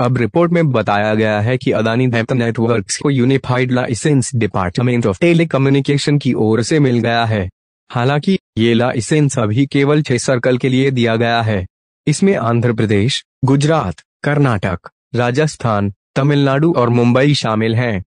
अब रिपोर्ट में बताया गया है कि अदानी नेटवर्क्स को unified licence department of telecommunication की ओर से मिल गया है हालांकि ये लाइसेंस अभी केवल छह सर्कल के लिए दिया गया है इसमें आंध्र प्रदेश गुजरात कर्नाटक राजस्थान तमिलनाडु और मुंबई शामिल हैं